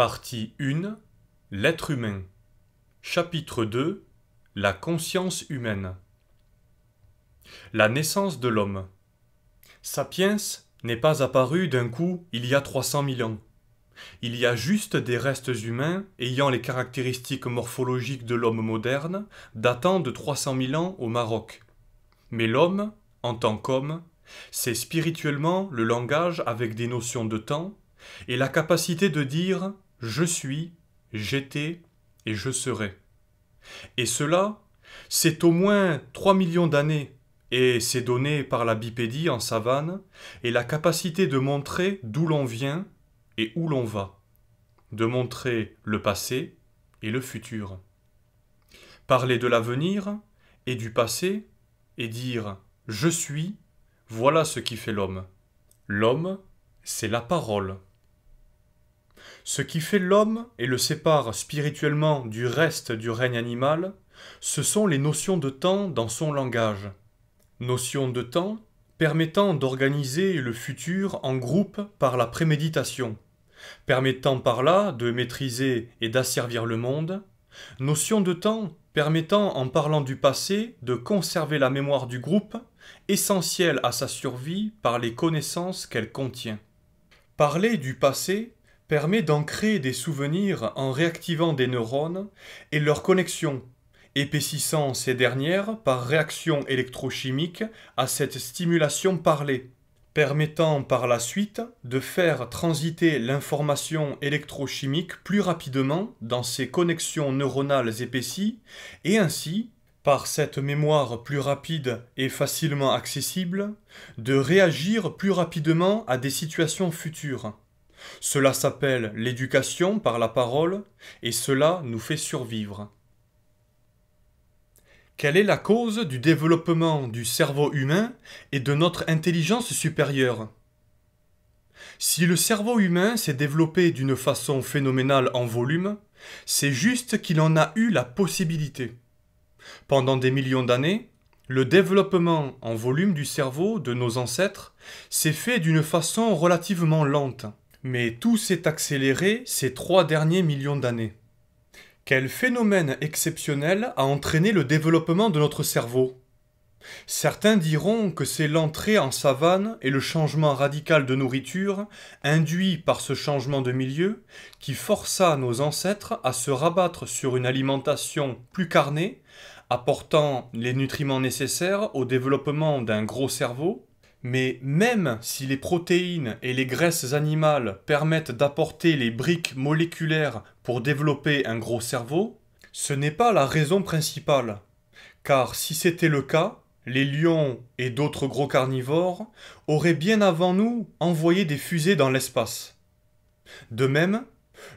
Partie 1 L'être humain. Chapitre 2 La conscience humaine. La naissance de l'homme. Sapiens n'est pas apparu d'un coup il y a 300 000 ans. Il y a juste des restes humains ayant les caractéristiques morphologiques de l'homme moderne datant de 300 000 ans au Maroc. Mais l'homme, en tant qu'homme, c'est spirituellement le langage avec des notions de temps et la capacité de dire je suis, j'étais et je serai. Et cela, c'est au moins 3 millions d'années, et c'est donné par la bipédie en savane, et la capacité de montrer d'où l'on vient et où l'on va, de montrer le passé et le futur. Parler de l'avenir et du passé, et dire je suis, voilà ce qui fait l'homme. L'homme, c'est la parole. Ce qui fait l'homme et le sépare spirituellement du reste du règne animal, ce sont les notions de temps dans son langage. Notions de temps permettant d'organiser le futur en groupe par la préméditation, permettant par là de maîtriser et d'asservir le monde, Notions de temps permettant en parlant du passé de conserver la mémoire du groupe, essentielle à sa survie par les connaissances qu'elle contient. Parler du passé permet d'ancrer des souvenirs en réactivant des neurones et leurs connexions, épaississant ces dernières par réaction électrochimique à cette stimulation parlée, permettant par la suite de faire transiter l'information électrochimique plus rapidement dans ces connexions neuronales épaissies et ainsi par cette mémoire plus rapide et facilement accessible, de réagir plus rapidement à des situations futures. Cela s'appelle l'éducation par la parole, et cela nous fait survivre. Quelle est la cause du développement du cerveau humain et de notre intelligence supérieure Si le cerveau humain s'est développé d'une façon phénoménale en volume, c'est juste qu'il en a eu la possibilité. Pendant des millions d'années, le développement en volume du cerveau de nos ancêtres s'est fait d'une façon relativement lente. Mais tout s'est accéléré ces trois derniers millions d'années. Quel phénomène exceptionnel a entraîné le développement de notre cerveau Certains diront que c'est l'entrée en savane et le changement radical de nourriture, induit par ce changement de milieu, qui força nos ancêtres à se rabattre sur une alimentation plus carnée, apportant les nutriments nécessaires au développement d'un gros cerveau, mais même si les protéines et les graisses animales permettent d'apporter les briques moléculaires pour développer un gros cerveau, ce n'est pas la raison principale. Car si c'était le cas, les lions et d'autres gros carnivores auraient bien avant nous envoyé des fusées dans l'espace. De même,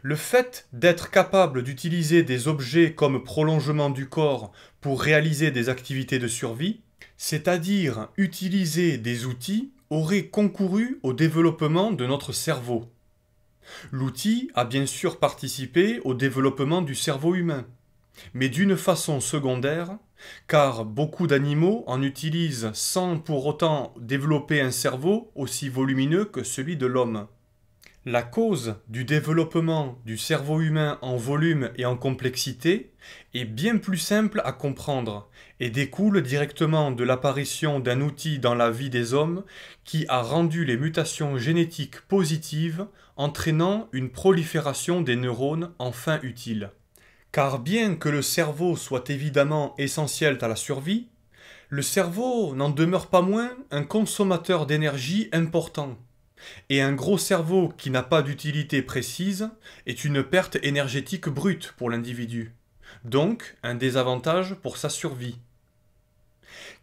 le fait d'être capable d'utiliser des objets comme prolongement du corps pour réaliser des activités de survie c'est-à-dire utiliser des outils, aurait concouru au développement de notre cerveau. L'outil a bien sûr participé au développement du cerveau humain, mais d'une façon secondaire, car beaucoup d'animaux en utilisent sans pour autant développer un cerveau aussi volumineux que celui de l'homme. La cause du développement du cerveau humain en volume et en complexité est bien plus simple à comprendre et découle directement de l'apparition d'un outil dans la vie des hommes qui a rendu les mutations génétiques positives, entraînant une prolifération des neurones enfin utiles. Car bien que le cerveau soit évidemment essentiel à la survie, le cerveau n'en demeure pas moins un consommateur d'énergie important. Et un gros cerveau qui n'a pas d'utilité précise est une perte énergétique brute pour l'individu, donc un désavantage pour sa survie.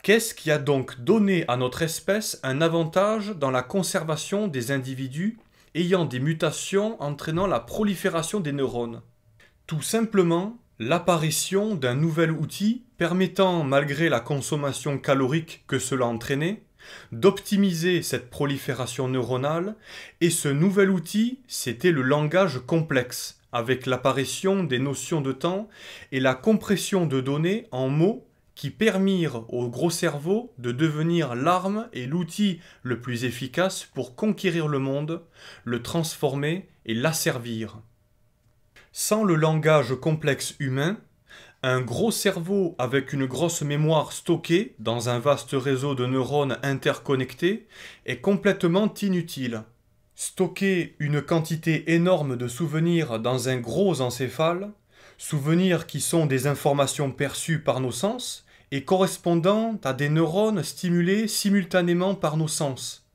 Qu'est-ce qui a donc donné à notre espèce un avantage dans la conservation des individus ayant des mutations entraînant la prolifération des neurones Tout simplement l'apparition d'un nouvel outil permettant, malgré la consommation calorique que cela entraînait, d'optimiser cette prolifération neuronale, et ce nouvel outil, c'était le langage complexe, avec l'apparition des notions de temps et la compression de données en mots qui permirent au gros cerveau de devenir l'arme et l'outil le plus efficace pour conquérir le monde, le transformer et l'asservir. Sans le langage complexe humain, un gros cerveau avec une grosse mémoire stockée dans un vaste réseau de neurones interconnectés est complètement inutile. Stocker une quantité énorme de souvenirs dans un gros encéphale, souvenirs qui sont des informations perçues par nos sens et correspondant à des neurones stimulés simultanément par nos sens,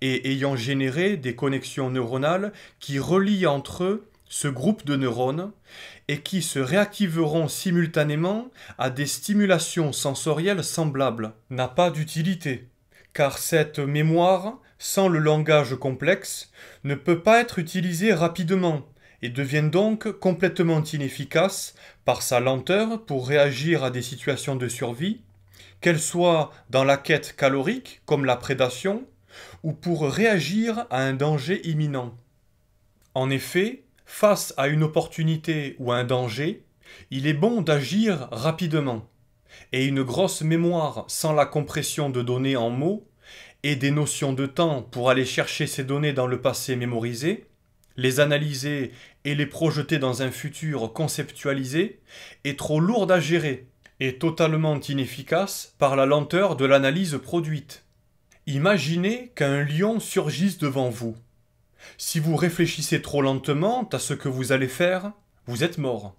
et ayant généré des connexions neuronales qui relient entre eux ce groupe de neurones et qui se réactiveront simultanément à des stimulations sensorielles semblables, n'a pas d'utilité, car cette mémoire, sans le langage complexe, ne peut pas être utilisée rapidement et devient donc complètement inefficace par sa lenteur pour réagir à des situations de survie, qu'elles soient dans la quête calorique comme la prédation, ou pour réagir à un danger imminent. En effet, Face à une opportunité ou un danger, il est bon d'agir rapidement. Et une grosse mémoire sans la compression de données en mots et des notions de temps pour aller chercher ces données dans le passé mémorisé, les analyser et les projeter dans un futur conceptualisé est trop lourde à gérer et totalement inefficace par la lenteur de l'analyse produite. Imaginez qu'un lion surgisse devant vous. Si vous réfléchissez trop lentement à ce que vous allez faire, vous êtes mort.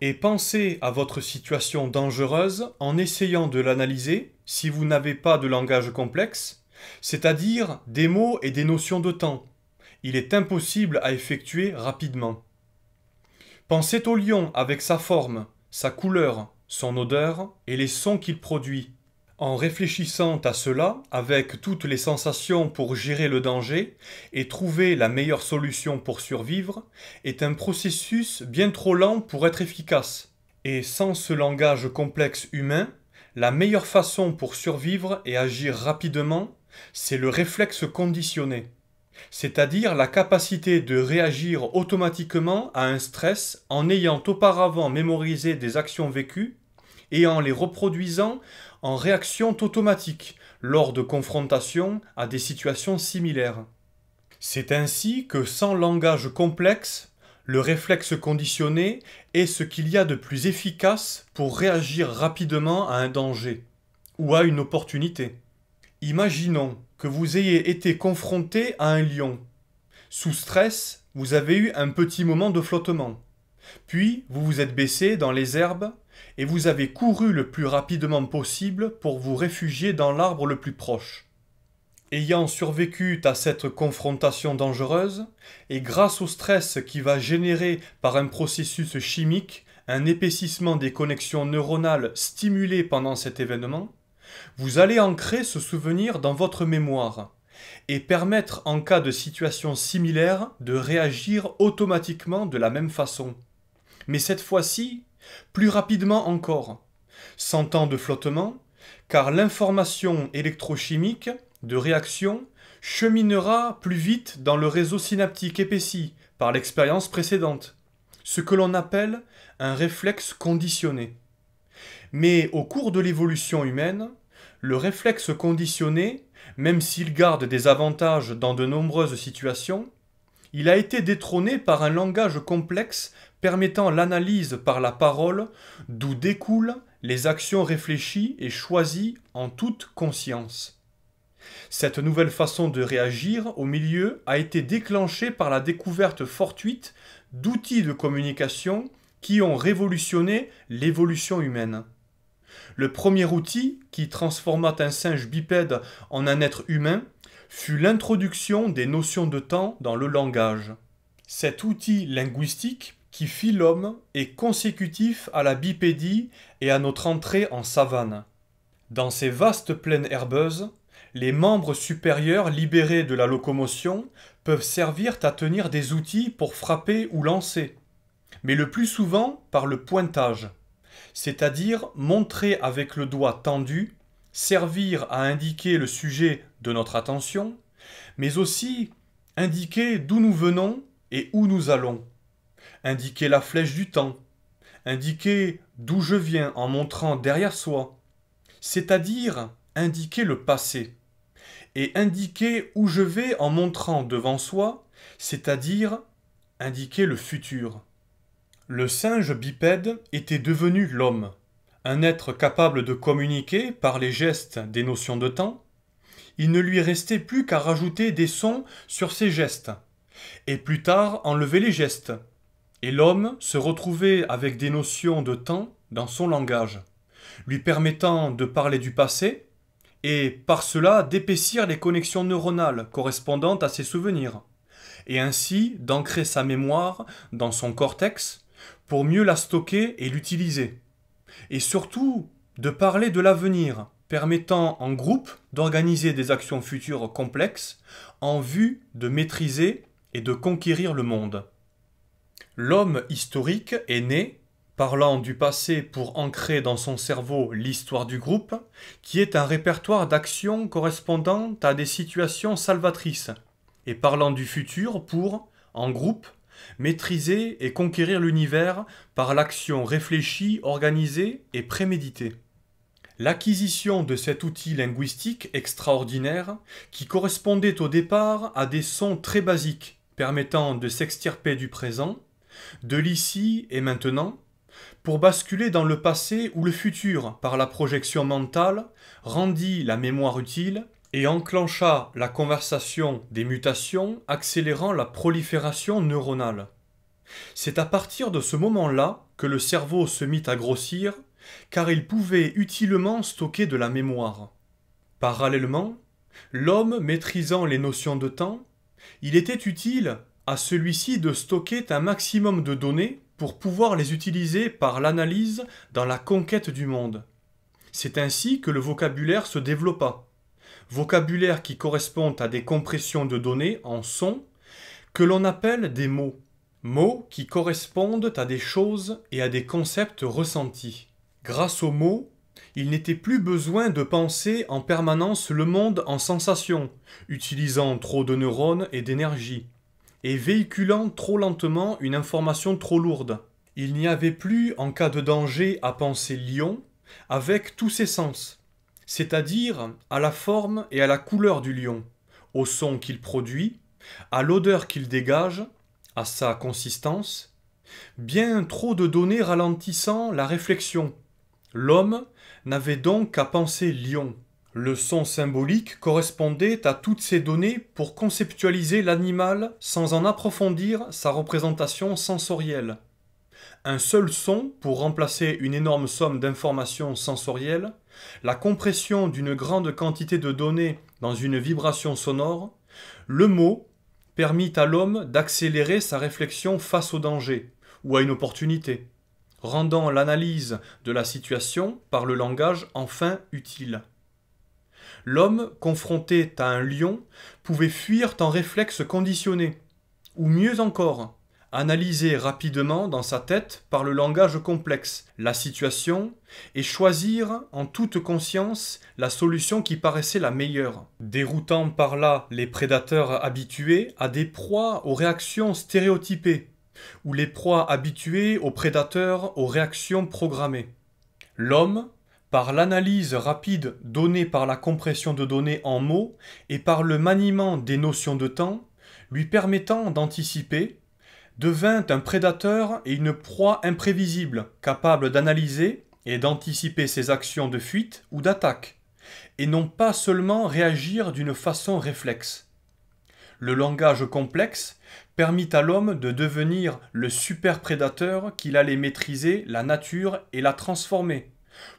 Et pensez à votre situation dangereuse en essayant de l'analyser si vous n'avez pas de langage complexe, c'est-à-dire des mots et des notions de temps. Il est impossible à effectuer rapidement. Pensez au lion avec sa forme, sa couleur, son odeur et les sons qu'il produit en réfléchissant à cela avec toutes les sensations pour gérer le danger et trouver la meilleure solution pour survivre est un processus bien trop lent pour être efficace. Et sans ce langage complexe humain, la meilleure façon pour survivre et agir rapidement, c'est le réflexe conditionné, c'est-à-dire la capacité de réagir automatiquement à un stress en ayant auparavant mémorisé des actions vécues et en les reproduisant en réaction automatique lors de confrontations à des situations similaires. C'est ainsi que sans langage complexe, le réflexe conditionné est ce qu'il y a de plus efficace pour réagir rapidement à un danger ou à une opportunité. Imaginons que vous ayez été confronté à un lion. Sous stress, vous avez eu un petit moment de flottement. Puis vous vous êtes baissé dans les herbes et vous avez couru le plus rapidement possible pour vous réfugier dans l'arbre le plus proche. Ayant survécu à cette confrontation dangereuse, et grâce au stress qui va générer par un processus chimique un épaississement des connexions neuronales stimulées pendant cet événement, vous allez ancrer ce souvenir dans votre mémoire et permettre en cas de situation similaire de réagir automatiquement de la même façon. Mais cette fois-ci, plus rapidement encore, sans temps de flottement, car l'information électrochimique de réaction cheminera plus vite dans le réseau synaptique épaissi par l'expérience précédente, ce que l'on appelle un réflexe conditionné. Mais au cours de l'évolution humaine, le réflexe conditionné, même s'il garde des avantages dans de nombreuses situations, il a été détrôné par un langage complexe permettant l'analyse par la parole d'où découlent les actions réfléchies et choisies en toute conscience. Cette nouvelle façon de réagir au milieu a été déclenchée par la découverte fortuite d'outils de communication qui ont révolutionné l'évolution humaine. Le premier outil qui transforma un singe bipède en un être humain fut l'introduction des notions de temps dans le langage. Cet outil linguistique qui fit l'homme est consécutif à la bipédie et à notre entrée en savane. Dans ces vastes plaines herbeuses, les membres supérieurs libérés de la locomotion peuvent servir à tenir des outils pour frapper ou lancer, mais le plus souvent par le pointage, c'est-à-dire montrer avec le doigt tendu, servir à indiquer le sujet de notre attention, mais aussi indiquer d'où nous venons et où nous allons indiquer la flèche du temps, indiquer d'où je viens en montrant derrière soi, c'est-à-dire indiquer le passé, et indiquer où je vais en montrant devant soi, c'est-à-dire indiquer le futur. Le singe bipède était devenu l'homme, un être capable de communiquer par les gestes des notions de temps, il ne lui restait plus qu'à rajouter des sons sur ses gestes, et plus tard enlever les gestes, et l'homme se retrouvait avec des notions de temps dans son langage, lui permettant de parler du passé et par cela d'épaissir les connexions neuronales correspondantes à ses souvenirs, et ainsi d'ancrer sa mémoire dans son cortex pour mieux la stocker et l'utiliser, et surtout de parler de l'avenir, permettant en groupe d'organiser des actions futures complexes en vue de maîtriser et de conquérir le monde. L'homme historique est né, parlant du passé pour ancrer dans son cerveau l'histoire du groupe, qui est un répertoire d'actions correspondant à des situations salvatrices, et parlant du futur pour, en groupe, maîtriser et conquérir l'univers par l'action réfléchie, organisée et préméditée. L'acquisition de cet outil linguistique extraordinaire, qui correspondait au départ à des sons très basiques, permettant de s'extirper du présent, de l'ici et maintenant, pour basculer dans le passé ou le futur par la projection mentale, rendit la mémoire utile et enclencha la conversation des mutations accélérant la prolifération neuronale. C'est à partir de ce moment-là que le cerveau se mit à grossir, car il pouvait utilement stocker de la mémoire. Parallèlement, l'homme maîtrisant les notions de temps, il était utile à celui-ci de stocker un maximum de données pour pouvoir les utiliser par l'analyse dans la conquête du monde. C'est ainsi que le vocabulaire se développa. Vocabulaire qui correspond à des compressions de données en sons que l'on appelle des mots. Mots qui correspondent à des choses et à des concepts ressentis. Grâce aux mots, il n'était plus besoin de penser en permanence le monde en sensation, utilisant trop de neurones et d'énergie et véhiculant trop lentement une information trop lourde. Il n'y avait plus, en cas de danger, à penser lion, avec tous ses sens, c'est-à-dire à la forme et à la couleur du lion, au son qu'il produit, à l'odeur qu'il dégage, à sa consistance, bien trop de données ralentissant la réflexion. L'homme n'avait donc qu'à penser lion, le son symbolique correspondait à toutes ces données pour conceptualiser l'animal sans en approfondir sa représentation sensorielle. Un seul son pour remplacer une énorme somme d'informations sensorielles, la compression d'une grande quantité de données dans une vibration sonore, le mot permit à l'homme d'accélérer sa réflexion face au danger ou à une opportunité, rendant l'analyse de la situation par le langage enfin utile l'homme, confronté à un lion, pouvait fuir en réflexe conditionné, ou mieux encore, analyser rapidement dans sa tête par le langage complexe la situation et choisir en toute conscience la solution qui paraissait la meilleure, déroutant par là les prédateurs habitués à des proies aux réactions stéréotypées ou les proies habituées aux prédateurs aux réactions programmées. L'homme, par l'analyse rapide donnée par la compression de données en mots et par le maniement des notions de temps, lui permettant d'anticiper, devint un prédateur et une proie imprévisible, capable d'analyser et d'anticiper ses actions de fuite ou d'attaque, et non pas seulement réagir d'une façon réflexe. Le langage complexe permit à l'homme de devenir le super-prédateur qu'il allait maîtriser la nature et la transformer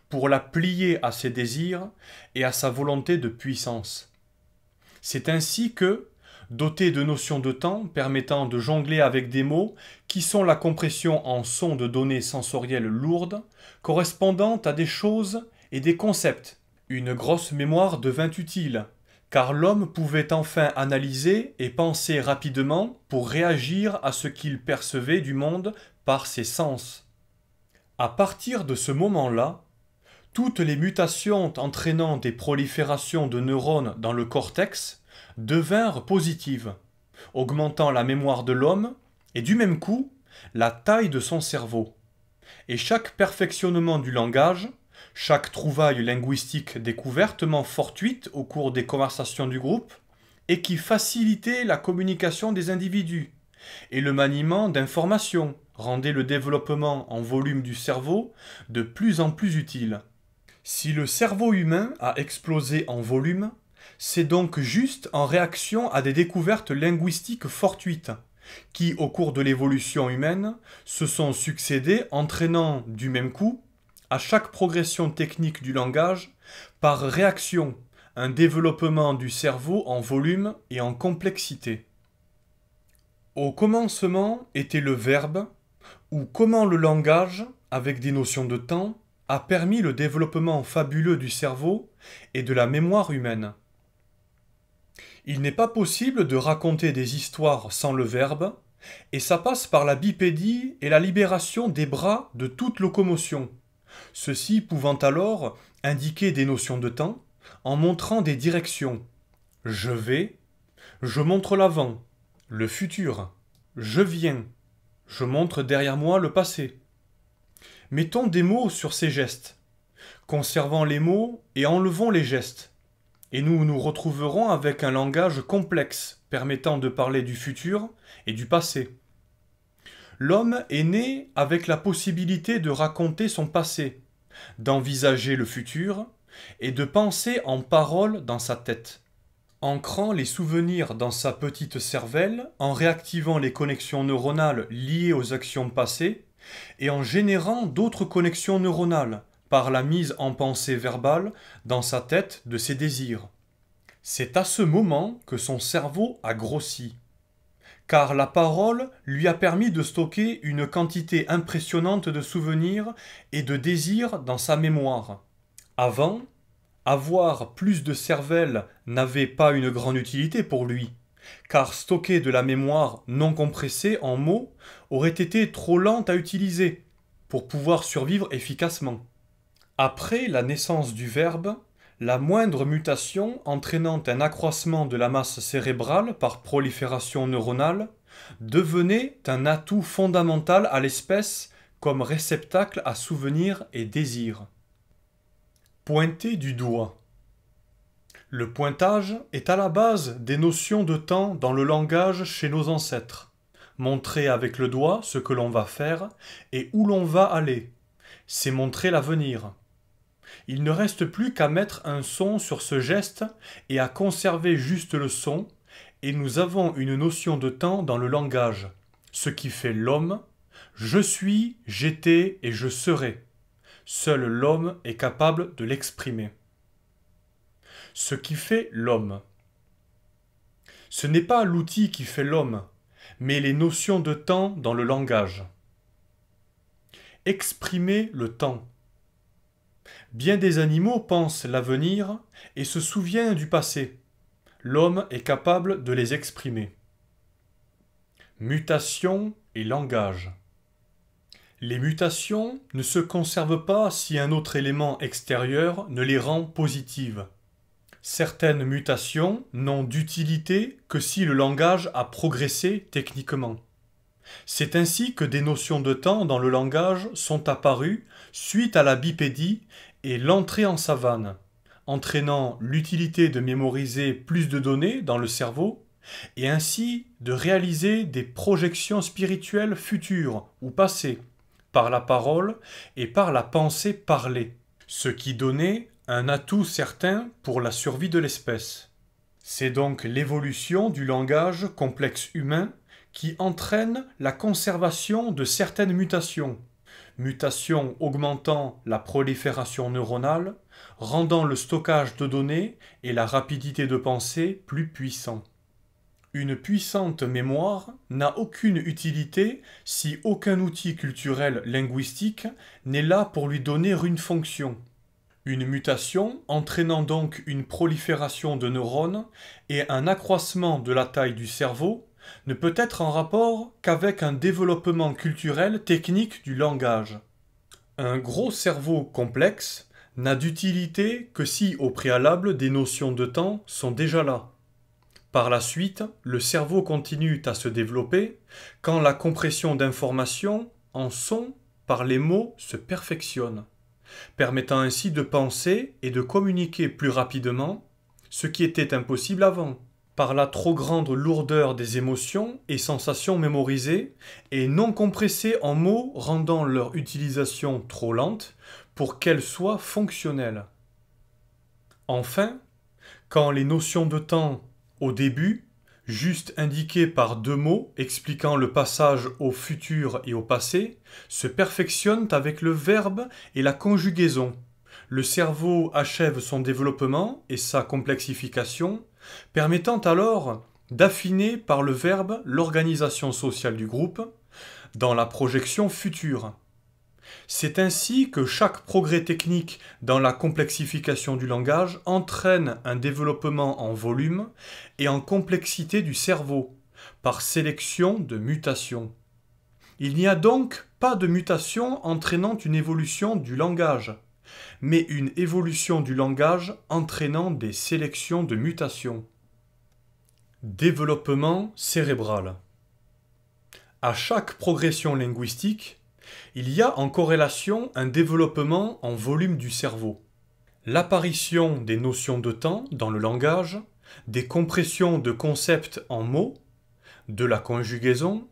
pour la plier à ses désirs et à sa volonté de puissance. C'est ainsi que, doté de notions de temps permettant de jongler avec des mots qui sont la compression en son de données sensorielles lourdes, correspondant à des choses et des concepts. Une grosse mémoire devint utile, car l'homme pouvait enfin analyser et penser rapidement pour réagir à ce qu'il percevait du monde par ses sens. À partir de ce moment-là, toutes les mutations entraînant des proliférations de neurones dans le cortex devinrent positives, augmentant la mémoire de l'homme et du même coup la taille de son cerveau. Et chaque perfectionnement du langage, chaque trouvaille linguistique découvertement fortuite au cours des conversations du groupe, et qui facilitait la communication des individus, et le maniement d'informations rendait le développement en volume du cerveau de plus en plus utile. Si le cerveau humain a explosé en volume, c'est donc juste en réaction à des découvertes linguistiques fortuites, qui, au cours de l'évolution humaine, se sont succédées entraînant du même coup, à chaque progression technique du langage, par réaction, un développement du cerveau en volume et en complexité. Au commencement était le verbe, ou comment le langage, avec des notions de temps, a permis le développement fabuleux du cerveau et de la mémoire humaine. Il n'est pas possible de raconter des histoires sans le verbe, et ça passe par la bipédie et la libération des bras de toute locomotion, ceci pouvant alors indiquer des notions de temps en montrant des directions. Je vais, je montre l'avant, le futur, je viens, je montre derrière moi le passé. Mettons des mots sur ces gestes, conservant les mots et enlevons les gestes. Et nous nous retrouverons avec un langage complexe permettant de parler du futur et du passé. L'homme est né avec la possibilité de raconter son passé, d'envisager le futur et de penser en paroles dans sa tête ancrant les souvenirs dans sa petite cervelle, en réactivant les connexions neuronales liées aux actions passées, et en générant d'autres connexions neuronales par la mise en pensée verbale dans sa tête de ses désirs. C'est à ce moment que son cerveau a grossi, car la parole lui a permis de stocker une quantité impressionnante de souvenirs et de désirs dans sa mémoire. Avant, avoir plus de cervelle n'avait pas une grande utilité pour lui car stocker de la mémoire non compressée en mots aurait été trop lent à utiliser pour pouvoir survivre efficacement. Après la naissance du verbe, la moindre mutation entraînant un accroissement de la masse cérébrale par prolifération neuronale devenait un atout fondamental à l'espèce comme réceptacle à souvenirs et désirs. Pointer du doigt. Le pointage est à la base des notions de temps dans le langage chez nos ancêtres. Montrer avec le doigt ce que l'on va faire et où l'on va aller. C'est montrer l'avenir. Il ne reste plus qu'à mettre un son sur ce geste et à conserver juste le son, et nous avons une notion de temps dans le langage, ce qui fait l'homme, je suis, j'étais et je serai. Seul l'homme est capable de l'exprimer ce qui fait l'homme. Ce n'est pas l'outil qui fait l'homme, mais les notions de temps dans le langage. Exprimer le temps. Bien des animaux pensent l'avenir et se souviennent du passé. L'homme est capable de les exprimer. Mutation et langage. Les mutations ne se conservent pas si un autre élément extérieur ne les rend positives certaines mutations n'ont d'utilité que si le langage a progressé techniquement. C'est ainsi que des notions de temps dans le langage sont apparues suite à la bipédie et l'entrée en savane, entraînant l'utilité de mémoriser plus de données dans le cerveau et ainsi de réaliser des projections spirituelles futures ou passées par la parole et par la pensée parlée, ce qui donnait un atout certain pour la survie de l'espèce. C'est donc l'évolution du langage complexe humain qui entraîne la conservation de certaines mutations, mutations augmentant la prolifération neuronale, rendant le stockage de données et la rapidité de pensée plus puissants. Une puissante mémoire n'a aucune utilité si aucun outil culturel linguistique n'est là pour lui donner une fonction. Une mutation entraînant donc une prolifération de neurones et un accroissement de la taille du cerveau ne peut être en rapport qu'avec un développement culturel technique du langage. Un gros cerveau complexe n'a d'utilité que si au préalable des notions de temps sont déjà là. Par la suite, le cerveau continue à se développer quand la compression d'informations en son par les mots se perfectionne permettant ainsi de penser et de communiquer plus rapidement, ce qui était impossible avant, par la trop grande lourdeur des émotions et sensations mémorisées et non compressées en mots rendant leur utilisation trop lente pour qu'elles soient fonctionnelles. Enfin, quand les notions de temps, au début, juste indiqué par deux mots expliquant le passage au futur et au passé, se perfectionnent avec le verbe et la conjugaison. Le cerveau achève son développement et sa complexification, permettant alors d'affiner par le verbe l'organisation sociale du groupe dans la projection future. C'est ainsi que chaque progrès technique dans la complexification du langage entraîne un développement en volume et en complexité du cerveau, par sélection de mutations. Il n'y a donc pas de mutation entraînant une évolution du langage, mais une évolution du langage entraînant des sélections de mutations. Développement cérébral. À chaque progression linguistique, il y a en corrélation un développement en volume du cerveau. L'apparition des notions de temps dans le langage, des compressions de concepts en mots, de la conjugaison,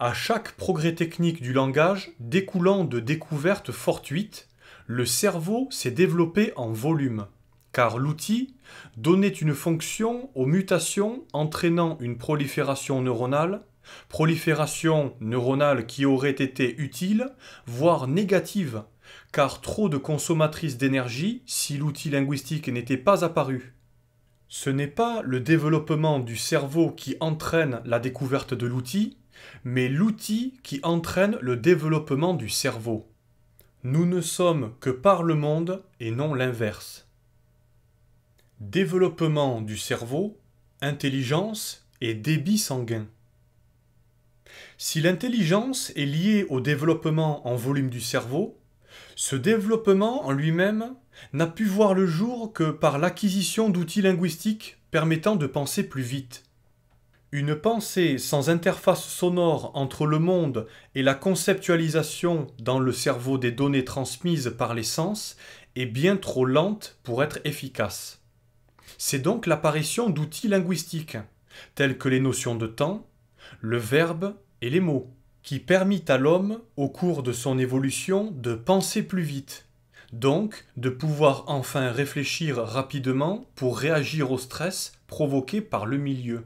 à chaque progrès technique du langage découlant de découvertes fortuites, le cerveau s'est développé en volume, car l'outil donnait une fonction aux mutations entraînant une prolifération neuronale prolifération neuronale qui aurait été utile, voire négative, car trop de consommatrices d'énergie si l'outil linguistique n'était pas apparu. Ce n'est pas le développement du cerveau qui entraîne la découverte de l'outil, mais l'outil qui entraîne le développement du cerveau. Nous ne sommes que par le monde et non l'inverse. Développement du cerveau, intelligence et débit sanguin. Si l'intelligence est liée au développement en volume du cerveau, ce développement en lui-même n'a pu voir le jour que par l'acquisition d'outils linguistiques permettant de penser plus vite. Une pensée sans interface sonore entre le monde et la conceptualisation dans le cerveau des données transmises par les sens est bien trop lente pour être efficace. C'est donc l'apparition d'outils linguistiques, tels que les notions de temps, le verbe et les mots, qui permit à l'homme, au cours de son évolution, de penser plus vite, donc de pouvoir enfin réfléchir rapidement pour réagir au stress provoqué par le milieu.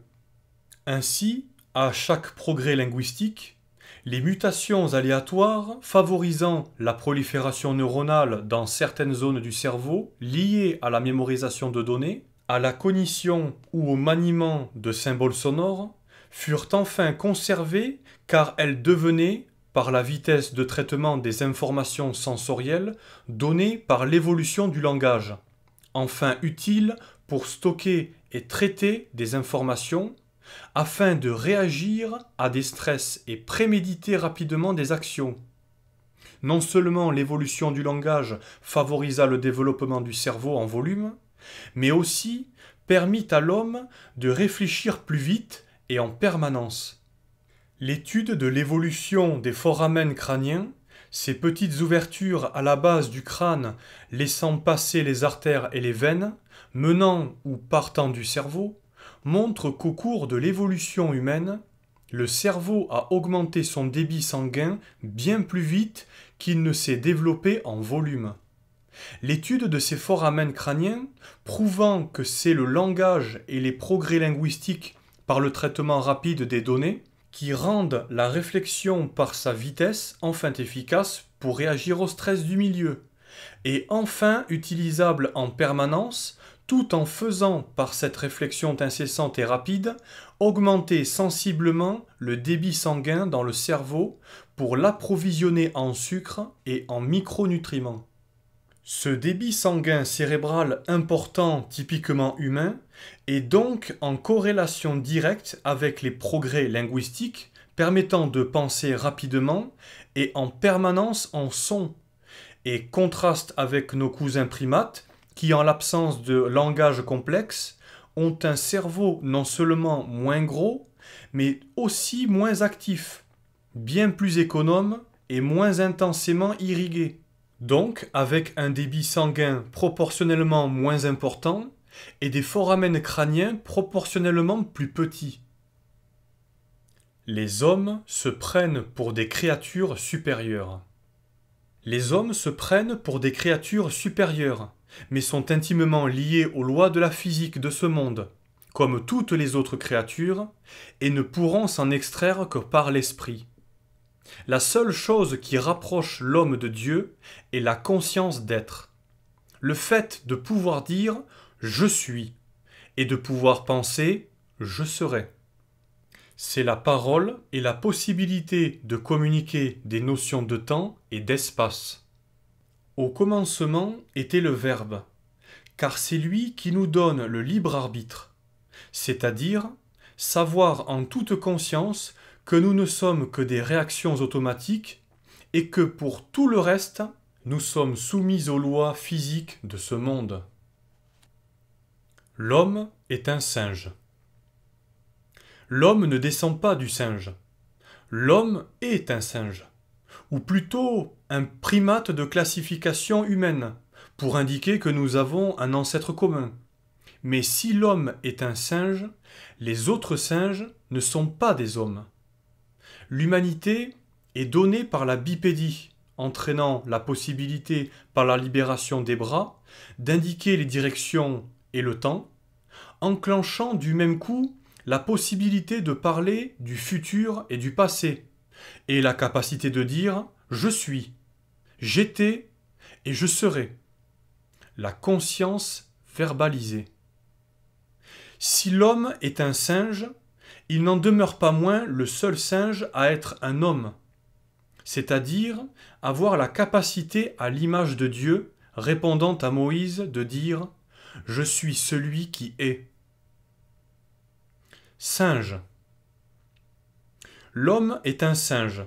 Ainsi, à chaque progrès linguistique, les mutations aléatoires favorisant la prolifération neuronale dans certaines zones du cerveau liées à la mémorisation de données, à la cognition ou au maniement de symboles sonores furent enfin conservées car elles devenaient, par la vitesse de traitement des informations sensorielles données par l'évolution du langage, enfin utiles pour stocker et traiter des informations afin de réagir à des stress et préméditer rapidement des actions. Non seulement l'évolution du langage favorisa le développement du cerveau en volume, mais aussi permit à l'homme de réfléchir plus vite en permanence. L'étude de l'évolution des foramen crâniens, ces petites ouvertures à la base du crâne laissant passer les artères et les veines, menant ou partant du cerveau, montre qu'au cours de l'évolution humaine, le cerveau a augmenté son débit sanguin bien plus vite qu'il ne s'est développé en volume. L'étude de ces foramen crâniens, prouvant que c'est le langage et les progrès linguistiques par le traitement rapide des données, qui rendent la réflexion par sa vitesse enfin efficace pour réagir au stress du milieu, et enfin utilisable en permanence tout en faisant, par cette réflexion incessante et rapide, augmenter sensiblement le débit sanguin dans le cerveau pour l'approvisionner en sucre et en micronutriments. Ce débit sanguin cérébral important typiquement humain est donc en corrélation directe avec les progrès linguistiques permettant de penser rapidement et en permanence en son, et contraste avec nos cousins primates qui, en l'absence de langage complexe, ont un cerveau non seulement moins gros, mais aussi moins actif, bien plus économe et moins intensément irrigué. Donc, avec un débit sanguin proportionnellement moins important et des foramen crâniens proportionnellement plus petits. Les hommes se prennent pour des créatures supérieures. Les hommes se prennent pour des créatures supérieures, mais sont intimement liés aux lois de la physique de ce monde, comme toutes les autres créatures, et ne pourront s'en extraire que par l'esprit. La seule chose qui rapproche l'homme de Dieu est la conscience d'être. Le fait de pouvoir dire je suis et de pouvoir penser je serai. C'est la parole et la possibilité de communiquer des notions de temps et d'espace. Au commencement était le Verbe, car c'est lui qui nous donne le libre arbitre, c'est-à-dire savoir en toute conscience que nous ne sommes que des réactions automatiques et que pour tout le reste, nous sommes soumis aux lois physiques de ce monde. L'homme est un singe. L'homme ne descend pas du singe. L'homme est un singe, ou plutôt un primate de classification humaine, pour indiquer que nous avons un ancêtre commun. Mais si l'homme est un singe, les autres singes ne sont pas des hommes. L'humanité est donnée par la bipédie, entraînant la possibilité, par la libération des bras, d'indiquer les directions et le temps, enclenchant du même coup la possibilité de parler du futur et du passé, et la capacité de dire je suis, j'étais et je serai. La conscience verbalisée. Si l'homme est un singe, il n'en demeure pas moins le seul singe à être un homme, c'est-à-dire avoir la capacité à l'image de Dieu, répondant à Moïse de dire ⁇ Je suis celui qui est ⁇ Singe. L'homme est un singe,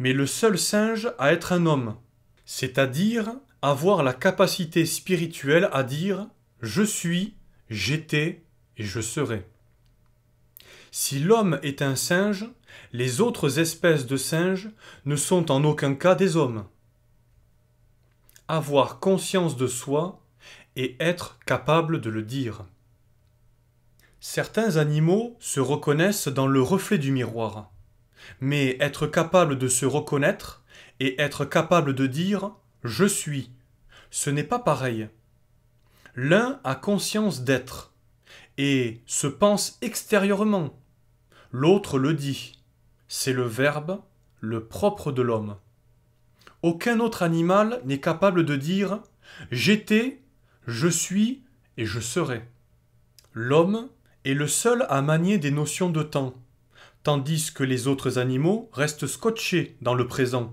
mais le seul singe à être un homme, c'est-à-dire avoir la capacité spirituelle à dire ⁇ Je suis, j'étais et je serai ⁇ si l'homme est un singe, les autres espèces de singes ne sont en aucun cas des hommes. Avoir conscience de soi et être capable de le dire. Certains animaux se reconnaissent dans le reflet du miroir, mais être capable de se reconnaître et être capable de dire je suis, ce n'est pas pareil. L'un a conscience d'être et se pense extérieurement L'autre le dit. C'est le verbe, le propre de l'homme. Aucun autre animal n'est capable de dire J'étais, je suis et je serai. L'homme est le seul à manier des notions de temps, tandis que les autres animaux restent scotchés dans le présent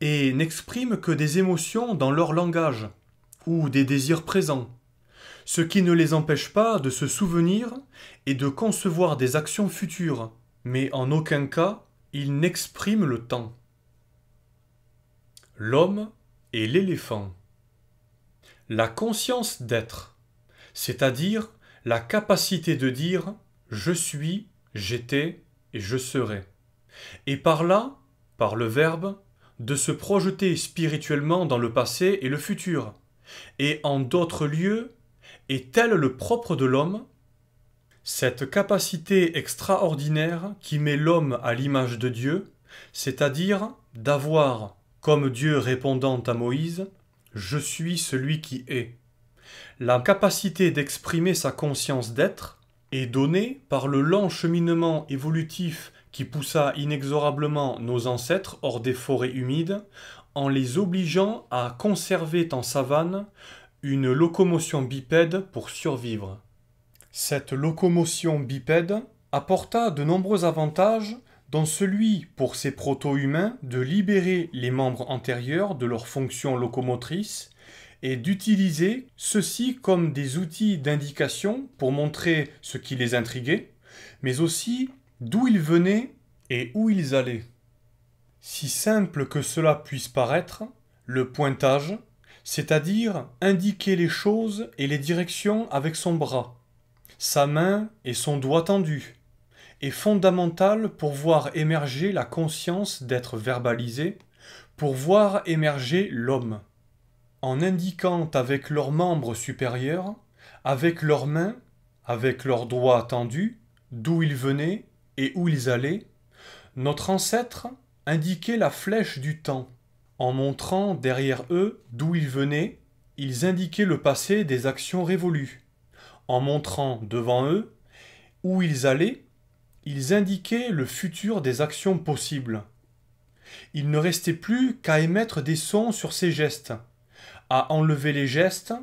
et n'expriment que des émotions dans leur langage ou des désirs présents ce qui ne les empêche pas de se souvenir et de concevoir des actions futures, mais en aucun cas ils n'expriment le temps. L'homme et l'éléphant. La conscience d'être, c'est-à-dire la capacité de dire je suis, j'étais et je serai, et par là, par le verbe, de se projeter spirituellement dans le passé et le futur, et en d'autres lieux est elle le propre de l'homme, cette capacité extraordinaire qui met l'homme à l'image de Dieu, c'est-à-dire d'avoir, comme Dieu répondant à Moïse, Je suis celui qui est. La capacité d'exprimer sa conscience d'être est donnée par le lent cheminement évolutif qui poussa inexorablement nos ancêtres hors des forêts humides, en les obligeant à conserver en savane une locomotion bipède pour survivre. Cette locomotion bipède apporta de nombreux avantages, dont celui pour ces proto-humains de libérer les membres antérieurs de leurs fonctions locomotrices et d'utiliser ceux-ci comme des outils d'indication pour montrer ce qui les intriguait, mais aussi d'où ils venaient et où ils allaient. Si simple que cela puisse paraître, le pointage, c'est-à-dire indiquer les choses et les directions avec son bras. Sa main et son doigt tendu est fondamental pour voir émerger la conscience d'être verbalisé, pour voir émerger l'homme. En indiquant avec leurs membres supérieurs, avec leurs mains, avec leurs doigts tendus, d'où ils venaient et où ils allaient, notre ancêtre indiquait la flèche du temps en montrant derrière eux d'où ils venaient, ils indiquaient le passé des actions révolues. En montrant devant eux où ils allaient, ils indiquaient le futur des actions possibles. Il ne restait plus qu'à émettre des sons sur ces gestes, à enlever les gestes,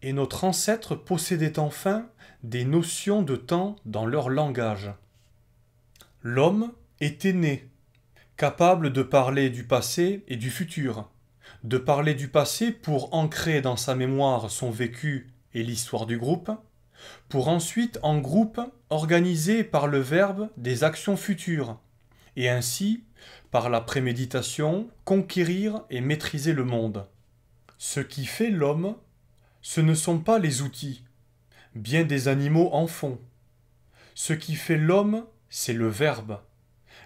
et notre ancêtre possédait enfin des notions de temps dans leur langage. L'homme était né, capable de parler du passé et du futur, de parler du passé pour ancrer dans sa mémoire son vécu et l'histoire du groupe, pour ensuite en groupe organiser par le verbe des actions futures, et ainsi, par la préméditation, conquérir et maîtriser le monde. Ce qui fait l'homme, ce ne sont pas les outils, bien des animaux en font. Ce qui fait l'homme, c'est le verbe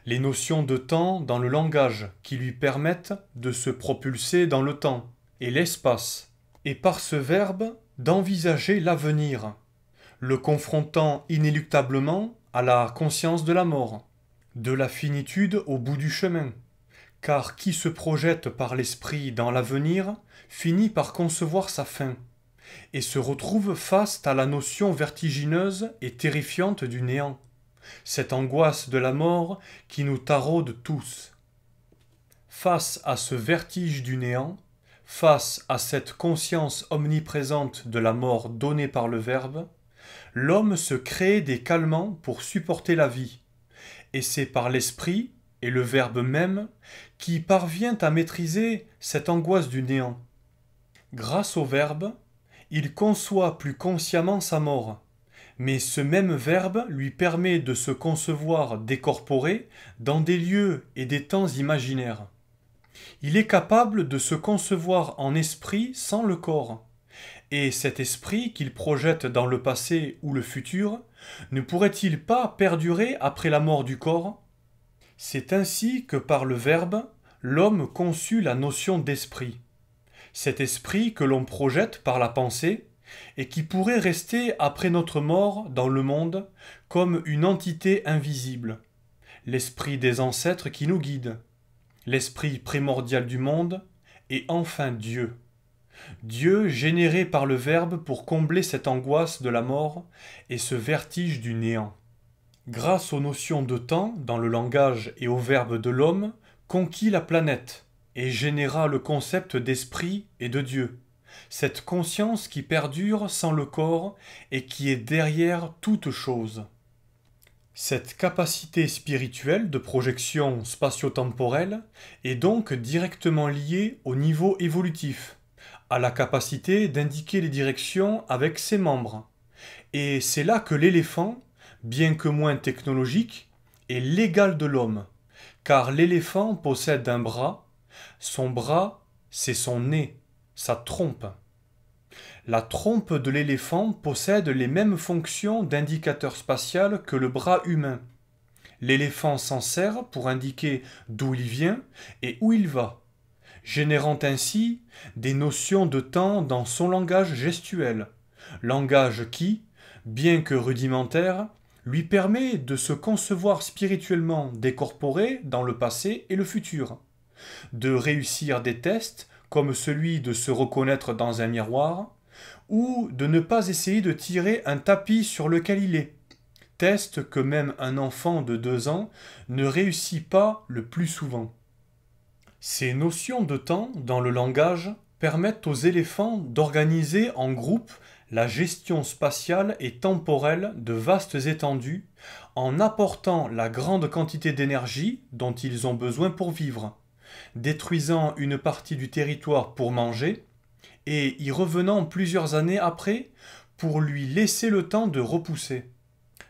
les notions de temps dans le langage qui lui permettent de se propulser dans le temps et l'espace, et par ce verbe d'envisager l'avenir, le confrontant inéluctablement à la conscience de la mort, de la finitude au bout du chemin, car qui se projette par l'esprit dans l'avenir finit par concevoir sa fin, et se retrouve face à la notion vertigineuse et terrifiante du néant cette angoisse de la mort qui nous taraude tous. Face à ce vertige du néant, face à cette conscience omniprésente de la mort donnée par le Verbe, l'homme se crée des calmants pour supporter la vie, et c'est par l'esprit et le Verbe même qui parvient à maîtriser cette angoisse du néant. Grâce au Verbe, il conçoit plus consciemment sa mort, mais ce même verbe lui permet de se concevoir décorporé dans des lieux et des temps imaginaires. Il est capable de se concevoir en esprit sans le corps, et cet esprit qu'il projette dans le passé ou le futur ne pourrait-il pas perdurer après la mort du corps C'est ainsi que par le verbe, l'homme conçut la notion d'esprit. Cet esprit que l'on projette par la pensée, et qui pourrait rester après notre mort dans le monde comme une entité invisible, l'esprit des ancêtres qui nous guide, l'esprit primordial du monde, et enfin Dieu. Dieu généré par le Verbe pour combler cette angoisse de la mort et ce vertige du néant. Grâce aux notions de temps dans le langage et au verbe de l'homme, conquit la planète et généra le concept d'esprit et de Dieu cette conscience qui perdure sans le corps et qui est derrière toute chose. Cette capacité spirituelle de projection spatio-temporelle est donc directement liée au niveau évolutif, à la capacité d'indiquer les directions avec ses membres. Et c'est là que l'éléphant, bien que moins technologique, est l'égal de l'homme, car l'éléphant possède un bras, son bras c'est son nez, sa trompe. La trompe de l'éléphant possède les mêmes fonctions d'indicateur spatial que le bras humain. L'éléphant s'en sert pour indiquer d'où il vient et où il va, générant ainsi des notions de temps dans son langage gestuel, langage qui, bien que rudimentaire, lui permet de se concevoir spirituellement décorporé dans le passé et le futur, de réussir des tests comme celui de se reconnaître dans un miroir, ou de ne pas essayer de tirer un tapis sur lequel il est. Test que même un enfant de deux ans ne réussit pas le plus souvent. Ces notions de temps dans le langage permettent aux éléphants d'organiser en groupe la gestion spatiale et temporelle de vastes étendues en apportant la grande quantité d'énergie dont ils ont besoin pour vivre, détruisant une partie du territoire pour manger et y revenant plusieurs années après pour lui laisser le temps de repousser.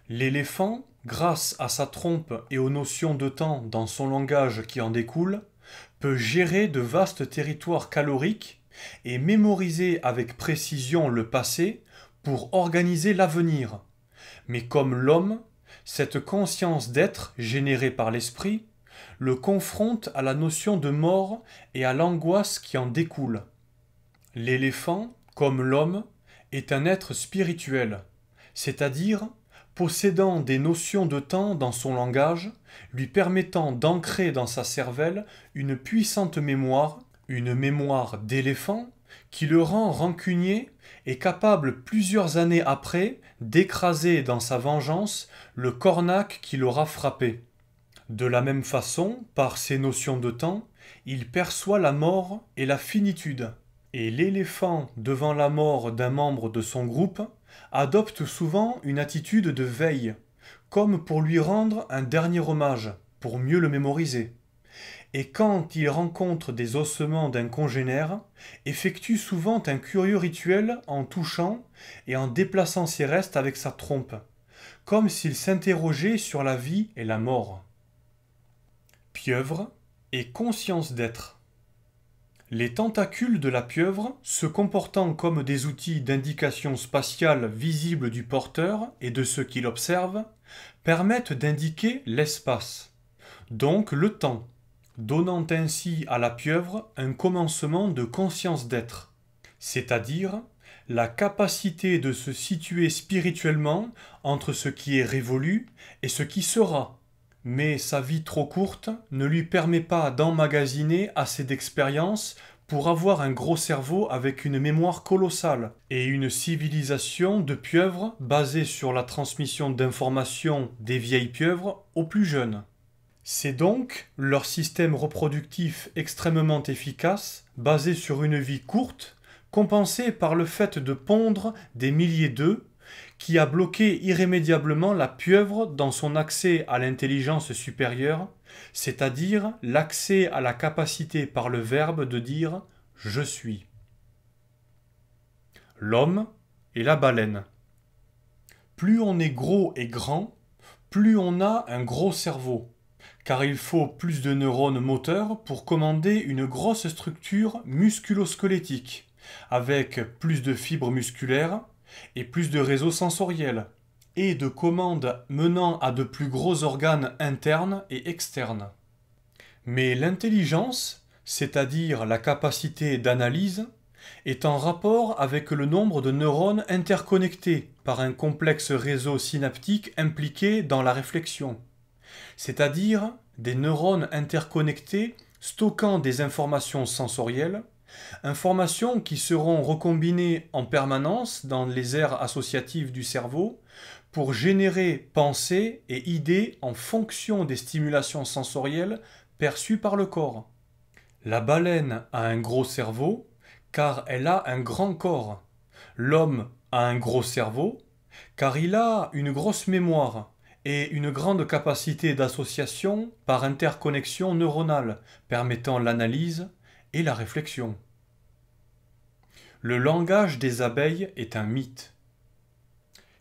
L'éléphant, grâce à sa trompe et aux notions de temps dans son langage qui en découle, peut gérer de vastes territoires caloriques et mémoriser avec précision le passé pour organiser l'avenir. Mais comme l'homme, cette conscience d'être générée par l'esprit le confronte à la notion de mort et à l'angoisse qui en découle. L'éléphant, comme l'homme, est un être spirituel, c'est-à-dire possédant des notions de temps dans son langage, lui permettant d'ancrer dans sa cervelle une puissante mémoire, une mémoire d'éléphant, qui le rend rancunier et capable plusieurs années après d'écraser dans sa vengeance le cornac qui l'aura frappé. De la même façon, par ses notions de temps, il perçoit la mort et la finitude, et l'éléphant devant la mort d'un membre de son groupe adopte souvent une attitude de veille, comme pour lui rendre un dernier hommage, pour mieux le mémoriser. Et quand il rencontre des ossements d'un congénère, effectue souvent un curieux rituel en touchant et en déplaçant ses restes avec sa trompe, comme s'il s'interrogeait sur la vie et la mort. Pieuvre et conscience d'être. Les tentacules de la pieuvre, se comportant comme des outils d'indication spatiale visibles du porteur et de ceux qui l'observent, permettent d'indiquer l'espace, donc le temps, donnant ainsi à la pieuvre un commencement de conscience d'être, c'est-à-dire la capacité de se situer spirituellement entre ce qui est révolu et ce qui sera, mais sa vie trop courte ne lui permet pas d'emmagasiner assez d'expérience pour avoir un gros cerveau avec une mémoire colossale et une civilisation de pieuvres basée sur la transmission d'informations des vieilles pieuvres aux plus jeunes. C'est donc leur système reproductif extrêmement efficace, basé sur une vie courte, compensé par le fait de pondre des milliers d'œufs qui a bloqué irrémédiablement la pieuvre dans son accès à l'intelligence supérieure, c'est-à-dire l'accès à la capacité par le verbe de dire ⁇ je suis ⁇ L'homme et la baleine. Plus on est gros et grand, plus on a un gros cerveau, car il faut plus de neurones moteurs pour commander une grosse structure musculosquelettique, avec plus de fibres musculaires, et plus de réseaux sensoriels, et de commandes menant à de plus gros organes internes et externes. Mais l'intelligence, c'est-à-dire la capacité d'analyse, est en rapport avec le nombre de neurones interconnectés par un complexe réseau synaptique impliqué dans la réflexion, c'est-à-dire des neurones interconnectés stockant des informations sensorielles, Informations qui seront recombinées en permanence dans les aires associatives du cerveau pour générer pensées et idées en fonction des stimulations sensorielles perçues par le corps. La baleine a un gros cerveau car elle a un grand corps. L'homme a un gros cerveau car il a une grosse mémoire et une grande capacité d'association par interconnexion neuronale permettant l'analyse, et la réflexion. Le langage des abeilles est un mythe.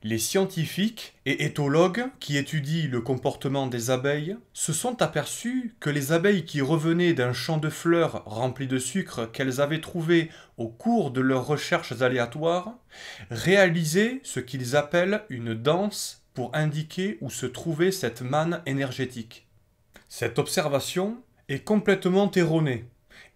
Les scientifiques et éthologues qui étudient le comportement des abeilles se sont aperçus que les abeilles qui revenaient d'un champ de fleurs rempli de sucre qu'elles avaient trouvé au cours de leurs recherches aléatoires réalisaient ce qu'ils appellent une danse pour indiquer où se trouvait cette manne énergétique. Cette observation est complètement erronée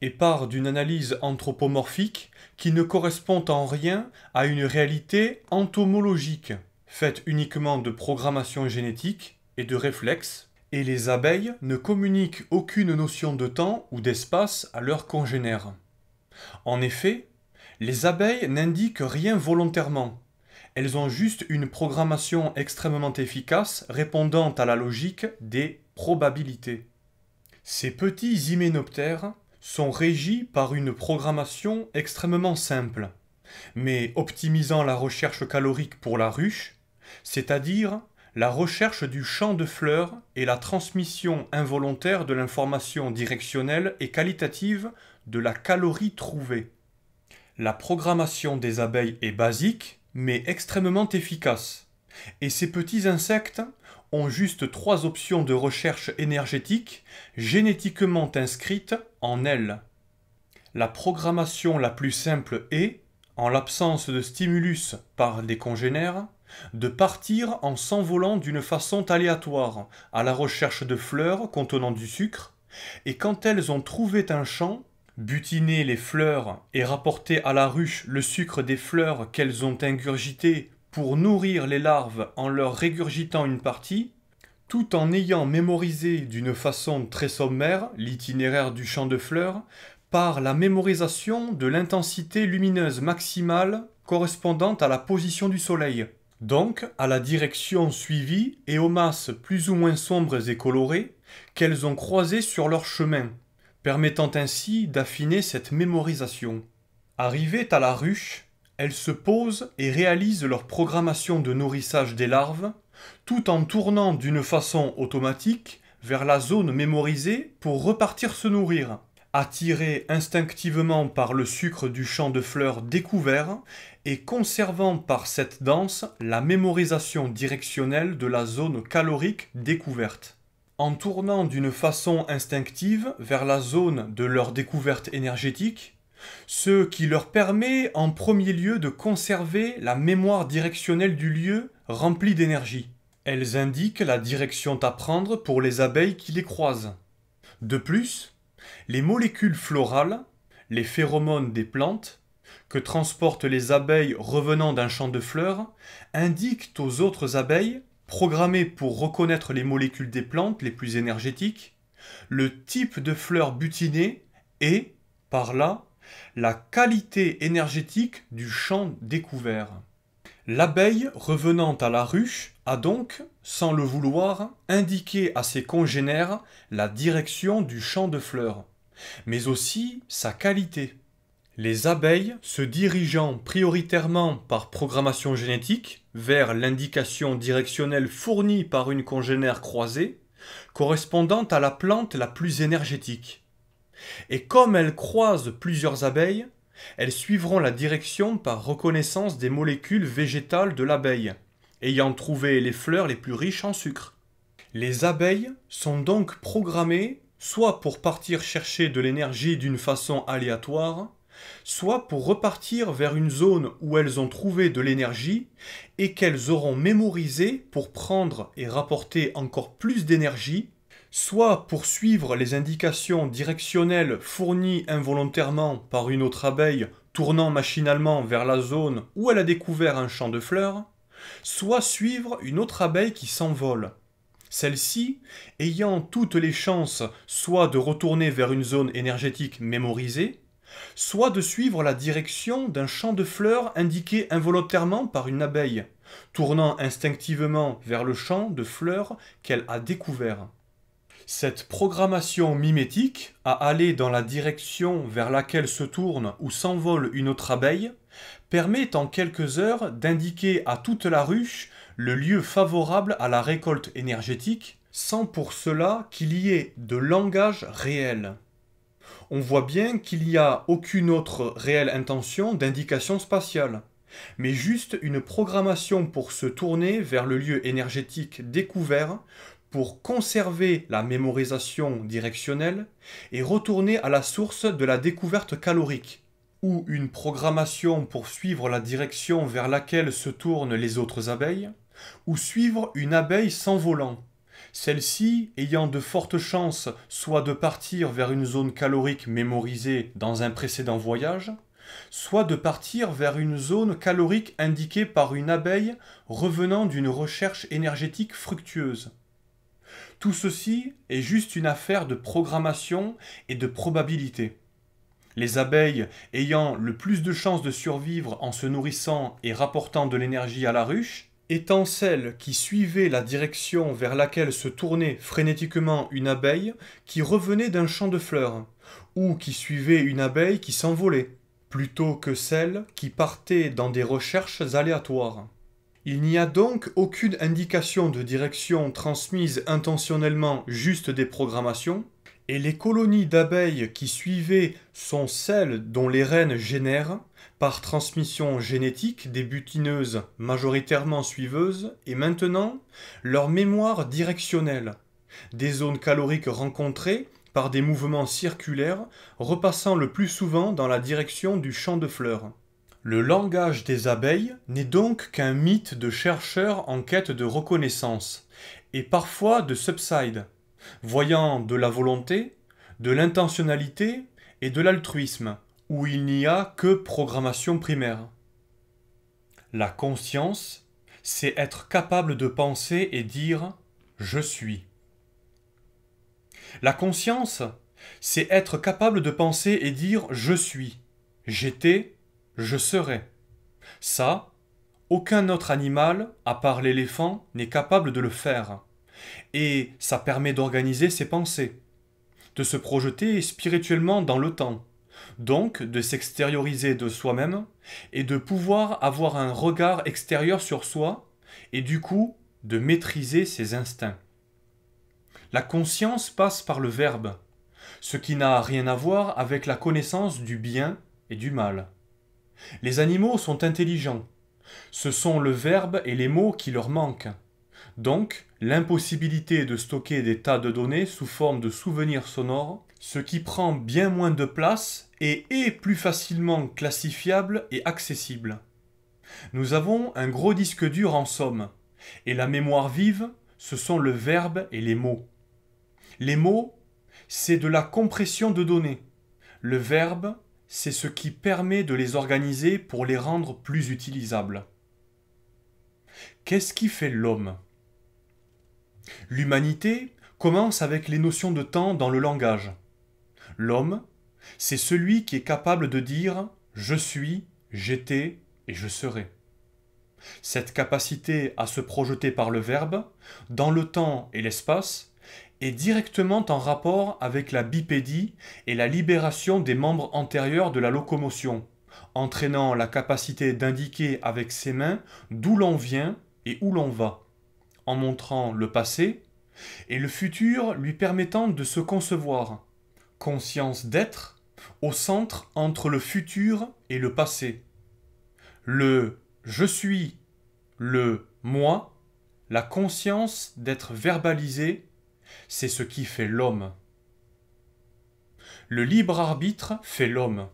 et part d'une analyse anthropomorphique qui ne correspond en rien à une réalité entomologique, faite uniquement de programmation génétique et de réflexes, et les abeilles ne communiquent aucune notion de temps ou d'espace à leurs congénères. En effet, les abeilles n'indiquent rien volontairement. Elles ont juste une programmation extrêmement efficace répondant à la logique des probabilités. Ces petits hyménoptères sont régis par une programmation extrêmement simple, mais optimisant la recherche calorique pour la ruche, c'est-à-dire la recherche du champ de fleurs et la transmission involontaire de l'information directionnelle et qualitative de la calorie trouvée. La programmation des abeilles est basique, mais extrêmement efficace. Et ces petits insectes ont juste trois options de recherche énergétique génétiquement inscrites en elles. La programmation la plus simple est, en l'absence de stimulus par des congénères, de partir en s'envolant d'une façon aléatoire à la recherche de fleurs contenant du sucre, et quand elles ont trouvé un champ, butiner les fleurs et rapporter à la ruche le sucre des fleurs qu'elles ont ingurgité pour nourrir les larves en leur régurgitant une partie, tout en ayant mémorisé d'une façon très sommaire l'itinéraire du champ de fleurs par la mémorisation de l'intensité lumineuse maximale correspondante à la position du Soleil, donc à la direction suivie et aux masses plus ou moins sombres et colorées qu'elles ont croisées sur leur chemin, permettant ainsi d'affiner cette mémorisation. Arrivée à la ruche, elles se posent et réalisent leur programmation de nourrissage des larves, tout en tournant d'une façon automatique vers la zone mémorisée pour repartir se nourrir. Attirées instinctivement par le sucre du champ de fleurs découvert et conservant par cette danse la mémorisation directionnelle de la zone calorique découverte. En tournant d'une façon instinctive vers la zone de leur découverte énergétique, ce qui leur permet en premier lieu de conserver la mémoire directionnelle du lieu remplie d'énergie. Elles indiquent la direction à prendre pour les abeilles qui les croisent. De plus, les molécules florales, les phéromones des plantes, que transportent les abeilles revenant d'un champ de fleurs, indiquent aux autres abeilles, programmées pour reconnaître les molécules des plantes les plus énergétiques, le type de fleurs butinée et, par là, la qualité énergétique du champ découvert. L'abeille revenant à la ruche a donc, sans le vouloir, indiqué à ses congénères la direction du champ de fleurs, mais aussi sa qualité. Les abeilles se dirigeant prioritairement par programmation génétique vers l'indication directionnelle fournie par une congénère croisée, correspondant à la plante la plus énergétique. Et comme elles croisent plusieurs abeilles, elles suivront la direction par reconnaissance des molécules végétales de l'abeille, ayant trouvé les fleurs les plus riches en sucre. Les abeilles sont donc programmées soit pour partir chercher de l'énergie d'une façon aléatoire, soit pour repartir vers une zone où elles ont trouvé de l'énergie et qu'elles auront mémorisé pour prendre et rapporter encore plus d'énergie soit pour suivre les indications directionnelles fournies involontairement par une autre abeille tournant machinalement vers la zone où elle a découvert un champ de fleurs, soit suivre une autre abeille qui s'envole. Celle-ci, ayant toutes les chances soit de retourner vers une zone énergétique mémorisée, soit de suivre la direction d'un champ de fleurs indiqué involontairement par une abeille, tournant instinctivement vers le champ de fleurs qu'elle a découvert. Cette programmation mimétique à aller dans la direction vers laquelle se tourne ou s'envole une autre abeille permet en quelques heures d'indiquer à toute la ruche le lieu favorable à la récolte énergétique sans pour cela qu'il y ait de langage réel. On voit bien qu'il n'y a aucune autre réelle intention d'indication spatiale, mais juste une programmation pour se tourner vers le lieu énergétique découvert pour conserver la mémorisation directionnelle et retourner à la source de la découverte calorique, ou une programmation pour suivre la direction vers laquelle se tournent les autres abeilles, ou suivre une abeille s'envolant, celle-ci ayant de fortes chances soit de partir vers une zone calorique mémorisée dans un précédent voyage, soit de partir vers une zone calorique indiquée par une abeille revenant d'une recherche énergétique fructueuse. Tout ceci est juste une affaire de programmation et de probabilité. Les abeilles ayant le plus de chances de survivre en se nourrissant et rapportant de l'énergie à la ruche, étant celles qui suivaient la direction vers laquelle se tournait frénétiquement une abeille qui revenait d'un champ de fleurs, ou qui suivait une abeille qui s'envolait, plutôt que celles qui partaient dans des recherches aléatoires. Il n'y a donc aucune indication de direction transmise intentionnellement juste des programmations, et les colonies d'abeilles qui suivaient sont celles dont les reines génèrent, par transmission génétique des butineuses majoritairement suiveuses, et maintenant leur mémoire directionnelle, des zones caloriques rencontrées par des mouvements circulaires repassant le plus souvent dans la direction du champ de fleurs. Le langage des abeilles n'est donc qu'un mythe de chercheurs en quête de reconnaissance, et parfois de subside, voyant de la volonté, de l'intentionnalité et de l'altruisme, où il n'y a que programmation primaire. La conscience, c'est être capable de penser et dire ⁇ Je suis ⁇ La conscience, c'est être capable de penser et dire ⁇ Je suis ⁇ J'étais ⁇ je serai. Ça, aucun autre animal, à part l'éléphant, n'est capable de le faire. Et ça permet d'organiser ses pensées, de se projeter spirituellement dans le temps, donc de s'extérioriser de soi-même et de pouvoir avoir un regard extérieur sur soi et du coup de maîtriser ses instincts. La conscience passe par le verbe, ce qui n'a rien à voir avec la connaissance du bien et du mal. Les animaux sont intelligents. Ce sont le verbe et les mots qui leur manquent. Donc, l'impossibilité de stocker des tas de données sous forme de souvenirs sonores, ce qui prend bien moins de place et est plus facilement classifiable et accessible. Nous avons un gros disque dur en somme, et la mémoire vive, ce sont le verbe et les mots. Les mots, c'est de la compression de données. Le verbe, c'est ce qui permet de les organiser pour les rendre plus utilisables. Qu'est-ce qui fait l'homme L'humanité commence avec les notions de temps dans le langage. L'homme, c'est celui qui est capable de dire je suis, j'étais et je serai. Cette capacité à se projeter par le verbe, dans le temps et l'espace, est directement en rapport avec la bipédie et la libération des membres antérieurs de la locomotion, entraînant la capacité d'indiquer avec ses mains d'où l'on vient et où l'on va, en montrant le passé et le futur lui permettant de se concevoir, conscience d'être, au centre entre le futur et le passé. Le je suis, le moi, la conscience d'être verbalisée, c'est ce qui fait l'homme. Le libre arbitre fait l'homme.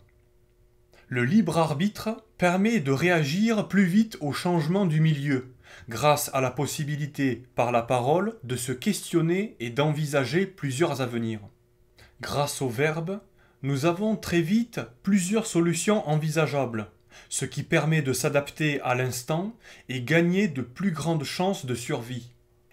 Le libre arbitre permet de réagir plus vite au changement du milieu, grâce à la possibilité, par la parole, de se questionner et d'envisager plusieurs avenirs. Grâce au verbe, nous avons très vite plusieurs solutions envisageables, ce qui permet de s'adapter à l'instant et gagner de plus grandes chances de survie.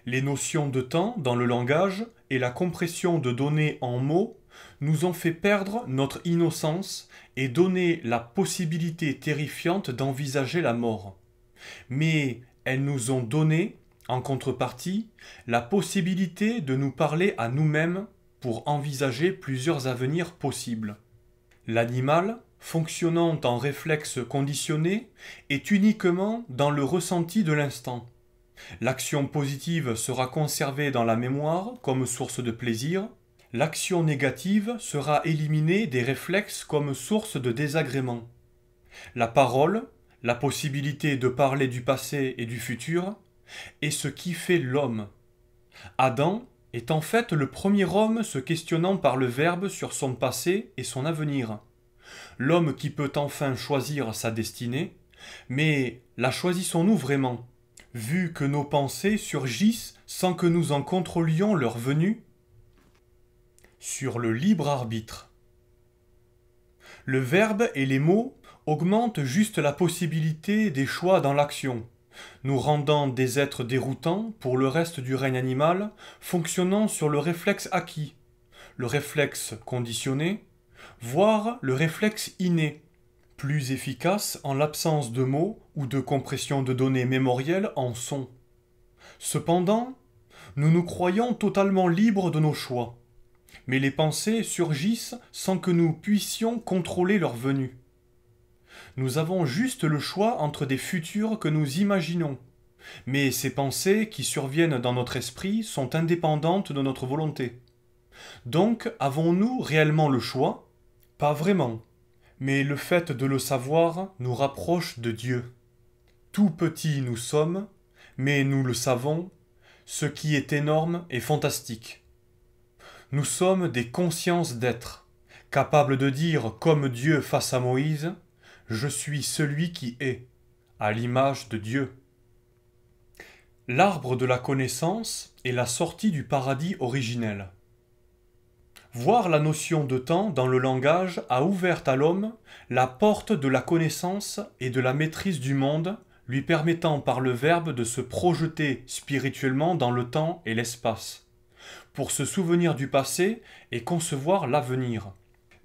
Les notions de temps dans le langage et la compression de données en mots nous ont fait perdre notre innocence et donné la possibilité terrifiante d'envisager la mort. Mais elles nous ont donné, en contrepartie, la possibilité de nous parler à nous-mêmes pour envisager plusieurs avenirs possibles. L'animal, fonctionnant en réflexe conditionné, est uniquement dans le ressenti de l'instant. L'action positive sera conservée dans la mémoire comme source de plaisir. L'action négative sera éliminée des réflexes comme source de désagrément. La parole, la possibilité de parler du passé et du futur, est ce qui fait l'homme. Adam est en fait le premier homme se questionnant par le Verbe sur son passé et son avenir. L'homme qui peut enfin choisir sa destinée, mais la choisissons-nous vraiment vu que nos pensées surgissent sans que nous en contrôlions leur venue Sur le libre arbitre. Le verbe et les mots augmentent juste la possibilité des choix dans l'action, nous rendant des êtres déroutants pour le reste du règne animal, fonctionnant sur le réflexe acquis, le réflexe conditionné, voire le réflexe inné plus efficace en l'absence de mots ou de compression de données mémorielles en son. Cependant, nous nous croyons totalement libres de nos choix, mais les pensées surgissent sans que nous puissions contrôler leur venue. Nous avons juste le choix entre des futurs que nous imaginons, mais ces pensées qui surviennent dans notre esprit sont indépendantes de notre volonté. Donc, avons-nous réellement le choix Pas vraiment mais le fait de le savoir nous rapproche de Dieu. Tout petit nous sommes, mais nous le savons, ce qui est énorme et fantastique. Nous sommes des consciences d'être, capables de dire comme Dieu face à Moïse, Je suis celui qui est, à l'image de Dieu. L'arbre de la connaissance est la sortie du paradis originel. Voir la notion de temps dans le langage a ouvert à l'homme la porte de la connaissance et de la maîtrise du monde, lui permettant par le verbe de se projeter spirituellement dans le temps et l'espace, pour se souvenir du passé et concevoir l'avenir.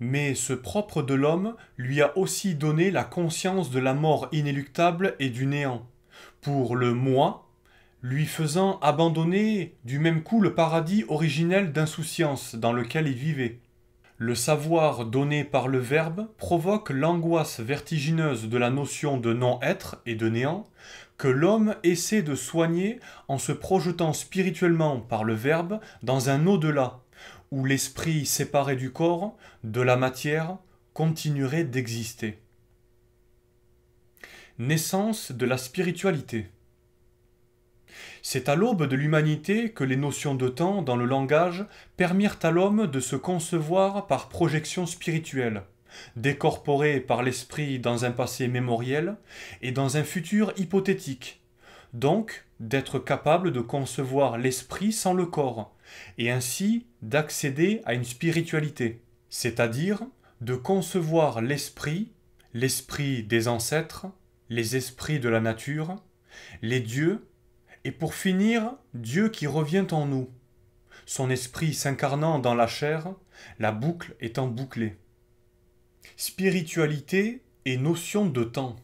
Mais ce propre de l'homme lui a aussi donné la conscience de la mort inéluctable et du néant. Pour le moi, lui faisant abandonner du même coup le paradis originel d'insouciance dans lequel il vivait. Le savoir donné par le Verbe provoque l'angoisse vertigineuse de la notion de non-être et de néant, que l'homme essaie de soigner en se projetant spirituellement par le Verbe dans un au-delà, où l'esprit séparé du corps, de la matière, continuerait d'exister. Naissance de la spiritualité. C'est à l'aube de l'humanité que les notions de temps dans le langage permirent à l'homme de se concevoir par projection spirituelle, décorporé par l'esprit dans un passé mémoriel et dans un futur hypothétique, donc d'être capable de concevoir l'esprit sans le corps, et ainsi d'accéder à une spiritualité, c'est-à-dire de concevoir l'esprit, l'esprit des ancêtres, les esprits de la nature, les dieux et pour finir, Dieu qui revient en nous, son esprit s'incarnant dans la chair, la boucle étant bouclée. Spiritualité et notion de temps.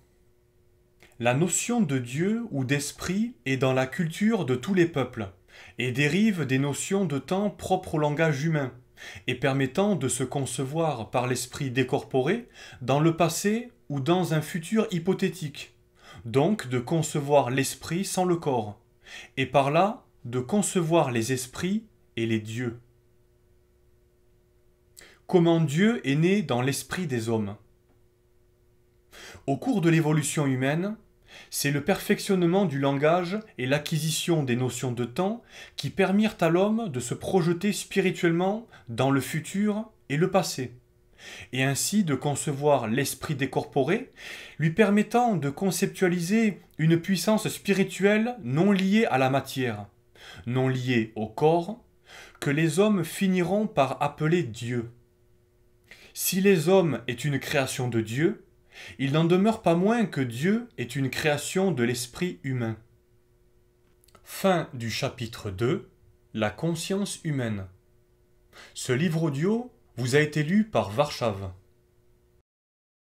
La notion de Dieu ou d'esprit est dans la culture de tous les peuples et dérive des notions de temps propres au langage humain et permettant de se concevoir par l'esprit décorporé dans le passé ou dans un futur hypothétique, donc de concevoir l'esprit sans le corps et par là de concevoir les esprits et les dieux. Comment Dieu est né dans l'esprit des hommes Au cours de l'évolution humaine, c'est le perfectionnement du langage et l'acquisition des notions de temps qui permirent à l'homme de se projeter spirituellement dans le futur et le passé et ainsi de concevoir l'esprit décorporé, lui permettant de conceptualiser une puissance spirituelle non liée à la matière, non liée au corps, que les hommes finiront par appeler Dieu. Si les hommes est une création de Dieu, il n'en demeure pas moins que Dieu est une création de l'esprit humain. Fin du chapitre 2 La conscience humaine. Ce livre audio vous a été lu par Varchave.